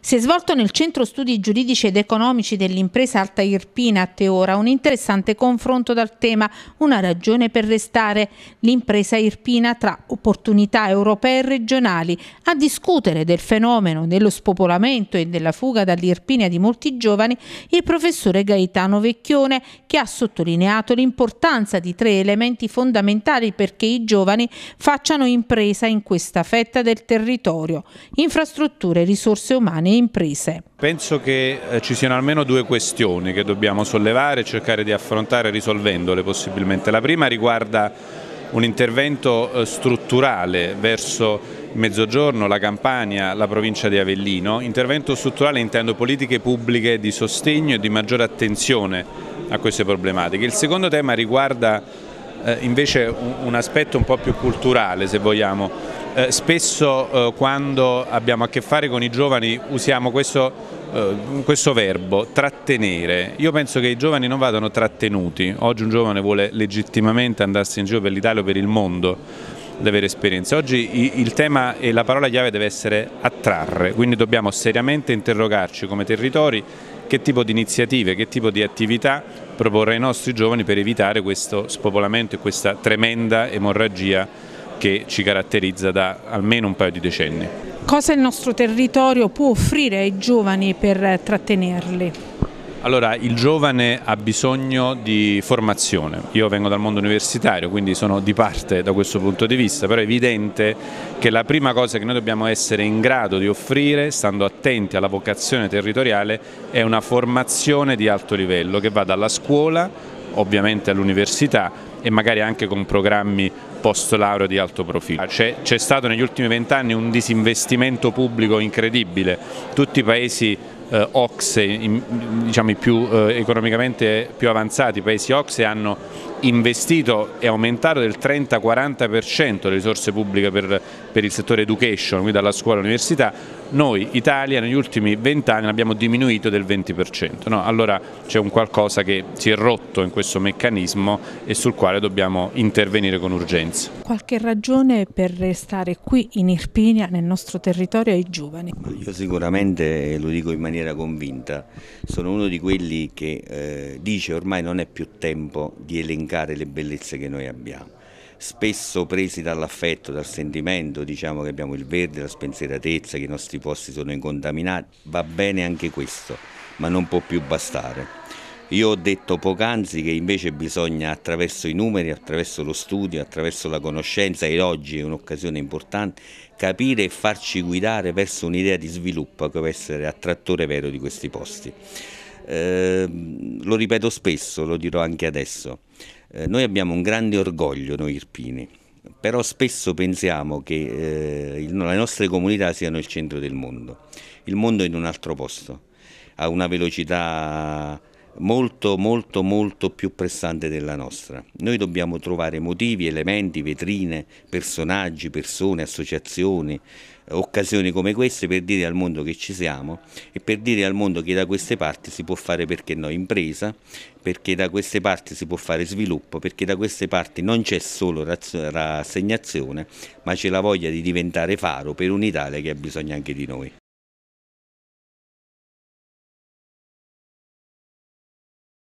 Si è svolto nel Centro Studi Giuridici ed Economici dell'impresa Alta Irpina a Teora un interessante confronto dal tema Una ragione per restare l'impresa irpina tra opportunità europee e regionali a discutere del fenomeno dello spopolamento e della fuga dall'Irpina di molti giovani il professore Gaetano Vecchione che ha sottolineato l'importanza di tre elementi fondamentali perché i giovani facciano impresa in questa fetta del territorio, infrastrutture, risorse umane e imprese. Penso che eh, ci siano almeno due questioni che dobbiamo sollevare e cercare di affrontare risolvendole possibilmente. La prima riguarda un intervento eh, strutturale verso Mezzogiorno, la Campania, la provincia di Avellino. Intervento strutturale intendo politiche pubbliche di sostegno e di maggiore attenzione a queste problematiche. Il secondo tema riguarda eh, invece un aspetto un po' più culturale, se vogliamo, eh, spesso eh, quando abbiamo a che fare con i giovani usiamo questo, eh, questo, verbo, trattenere. Io penso che i giovani non vadano trattenuti. Oggi un giovane vuole legittimamente andarsi in giro per l'Italia o per il mondo ad avere esperienze. Oggi il tema e la parola chiave deve essere attrarre, quindi dobbiamo seriamente interrogarci come territori che tipo di iniziative, che tipo di attività proporre ai nostri giovani per evitare questo spopolamento e questa tremenda emorragia che ci caratterizza da almeno un paio di decenni. Cosa il nostro territorio può offrire ai giovani per trattenerli? Allora, il giovane ha bisogno di formazione. Io vengo dal mondo universitario, quindi sono di parte da questo punto di vista, però è evidente che la prima cosa che noi dobbiamo essere in grado di offrire, stando attenti alla vocazione territoriale, è una formazione di alto livello che va dalla scuola, ovviamente all'università e magari anche con programmi post laurea di alto profilo. C'è stato negli ultimi vent'anni un disinvestimento pubblico incredibile, tutti i paesi eh, OXE, in, diciamo, i più, eh, economicamente più avanzati, i paesi OXE hanno investito e aumentato del 30-40% le risorse pubbliche per, per, il settore education, quindi dalla scuola all'università, noi Italia negli ultimi vent'anni abbiamo diminuito del 20%. No? Allora c'è un qualcosa che si è rotto in questo meccanismo e sul quale dobbiamo intervenire con urgenza. Qualche ragione per restare qui in Irpinia, nel nostro territorio, ai giovani? Io sicuramente lo dico in maniera convinta, sono uno di quelli che eh, dice ormai non è più tempo di elencare elencare le bellezze che noi abbiamo spesso presi dall'affetto, dal sentimento, diciamo che abbiamo il verde, la spensieratezza, che i nostri posti sono incontaminati, va bene anche questo, ma non può più bastare. Io ho detto poc'anzi che invece bisogna attraverso i numeri, attraverso lo studio, attraverso la conoscenza, ed oggi è un'occasione importante, capire e farci guidare verso un'idea di sviluppo che può essere attrattore vero di questi posti. Eh, lo ripeto spesso, lo dirò anche adesso. Eh, noi abbiamo un grande orgoglio, noi irpini, però spesso pensiamo che eh, le nostre comunità siano il centro del mondo. Il mondo è in un altro posto, ha una velocità molto molto molto più pressante della nostra. Noi dobbiamo trovare motivi, elementi, vetrine, personaggi, persone, associazioni, occasioni come queste per dire al mondo che ci siamo e per dire al mondo che da queste parti si può fare perché no impresa, perché da queste parti si può fare sviluppo, perché da queste parti non c'è solo rassegnazione, ma c'è la voglia di diventare faro per un'Italia che ha bisogno anche di noi.